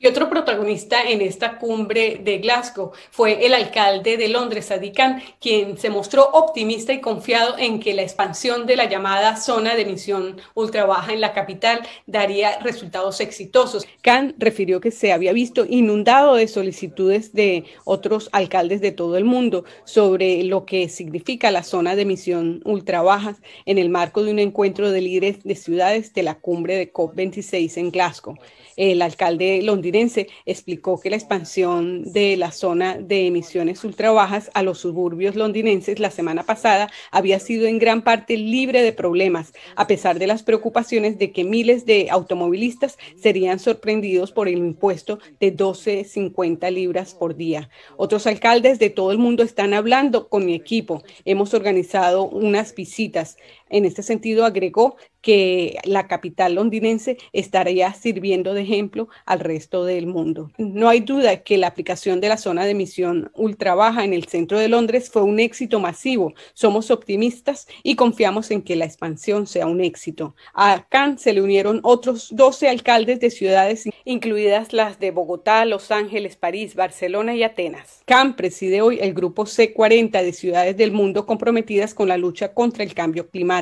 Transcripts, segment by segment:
Y otro protagonista en esta cumbre de Glasgow fue el alcalde de Londres, Sadiq Khan, quien se mostró optimista y confiado en que la expansión de la llamada zona de emisión ultra baja en la capital daría resultados exitosos. Khan refirió que se había visto inundado de solicitudes de otros alcaldes de todo el mundo sobre lo que significa la zona de emisión ultra baja en el marco de un encuentro de líderes de ciudades de la cumbre de COP26 en Glasgow. El alcalde Londres explicó que la expansión de la zona de emisiones bajas a los suburbios londinenses la semana pasada había sido en gran parte libre de problemas, a pesar de las preocupaciones de que miles de automovilistas serían sorprendidos por el impuesto de 12.50 libras por día. Otros alcaldes de todo el mundo están hablando con mi equipo. Hemos organizado unas visitas en este sentido, agregó que la capital londinense estaría sirviendo de ejemplo al resto del mundo. No hay duda que la aplicación de la zona de emisión ultra baja en el centro de Londres fue un éxito masivo. Somos optimistas y confiamos en que la expansión sea un éxito. A Cannes se le unieron otros 12 alcaldes de ciudades, incluidas las de Bogotá, Los Ángeles, París, Barcelona y Atenas. Cannes preside hoy el grupo C40 de ciudades del mundo comprometidas con la lucha contra el cambio climático.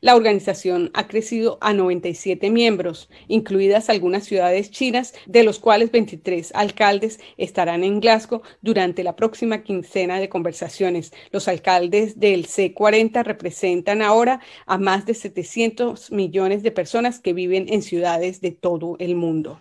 La organización ha crecido a 97 miembros, incluidas algunas ciudades chinas, de los cuales 23 alcaldes estarán en Glasgow durante la próxima quincena de conversaciones. Los alcaldes del C40 representan ahora a más de 700 millones de personas que viven en ciudades de todo el mundo.